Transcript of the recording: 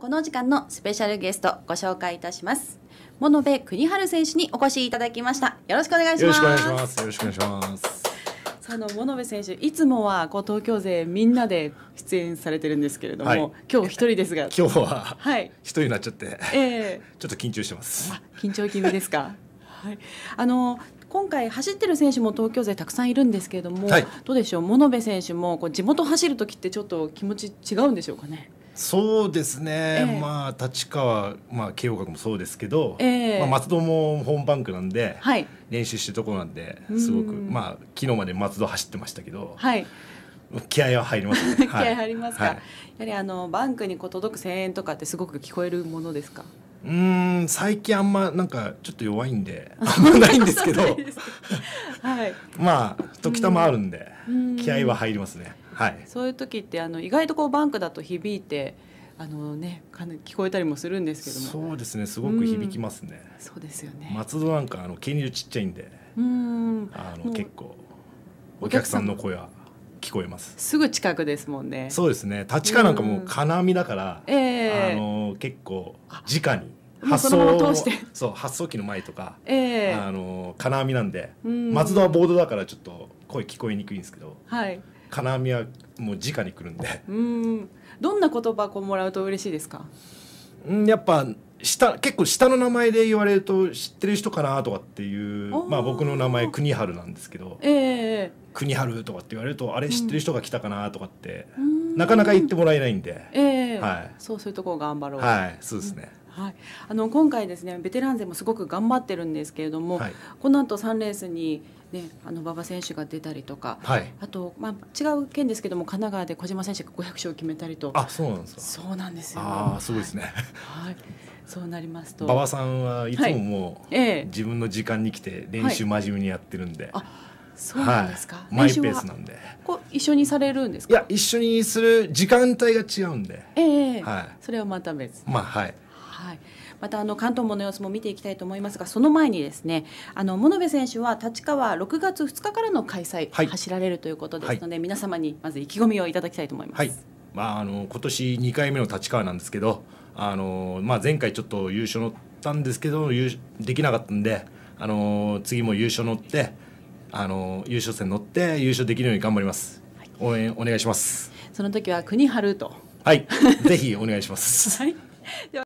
この時間のスペシャルゲストご紹介いたします物部国春選手にお越しいただきましたよろしくお願いしますよろしくお願いしますよろしくお願いしますあの物部選手いつもはこう東京勢みんなで出演されてるんですけれども、はい、今日一人ですが今日ははい。一人になっちゃって、ええー、ちょっと緊張してます緊張気味ですか はい、あの今回走ってる選手も東京勢たくさんいるんですけれども、はい、どうでしょう物部選手もこう地元走る時ってちょっと気持ち違うんでしょうかねそうですね、ええ、まあ立川、まあ、慶応学もそうですけど、え、まあ、松戸も本バンクなんで、はい、練習してるところなんですごく、まあ、昨日まで松戸走ってましたけど、はい、気合は入ります、ね、気合入りますか、はい、やはりあのバンクにこう届く声援とかってすごく聞こえるものですかうん最近あんまなんかちょっと弱いんで あんまないんですけどはい、まあ時たまあるんでうん、気合は入りますね。はい、そういう時ってあの意外とこうバンクだと響いてあのねかな聞こえたりもするんですけどもそうですねすごく響きますね、うん、そうですよね松戸なんかあの金流ちっちゃいんでうんあの結構お客さんの声は聞こえますすぐ近くですもんねそうですね立川なんかもう金網だから、えー、あの結構直に発送そう発送機の前とか、えー、あの金網なんで、うん、松戸はボードだからちょっと声聞こえにくいんですけど、はい、金網はもう直に来るんでうんどんな言葉をもらうと嬉しいですかんやっぱ下結構下の名前で言われると知ってる人かなとかっていうまあ僕の名前国春なんですけど、えー、国春とかって言われるとあれ知ってる人が来たかなとかって、うん、なかなか言ってもらえないんで、えー、はい、そうそういうところ頑張ろうはいそうですね、うんはい、あの今回ですねベテラン勢もすごく頑張ってるんですけれども、はい、この後3レースに、ね、あの馬場選手が出たりとか、はい、あと、まあ、違う県ですけども神奈川で小島選手が500勝を決めたりとあそうなんですかそうなんですよああすごいですね、はい、そうなりますと馬場さんはいつももう、ええ、自分の時間に来て練習真面目にやってるんで。あそうなんですか、はい、マイペースなんでこう一緒にされるんですいや一緒にする時間帯が違うんでええー、はい、それはまた別まあはいはい、またあの関東もの様子も見ていきたいと思いますがその前にですねあの物部選手は立川6月2日からの開催、はい、走られるということですので、はい、皆様にまず意気込みをいただきたいと思います。はい、まあ、あの今年2回目の立川なんですけどあの、まあ、前回ちょっと優勝乗ったんですけど優できなかったんであの次も優勝乗ってあの優勝戦乗って優勝できるように頑張ります。応援お願いします。その時は国春と。はい、ぜひお願いします。はい。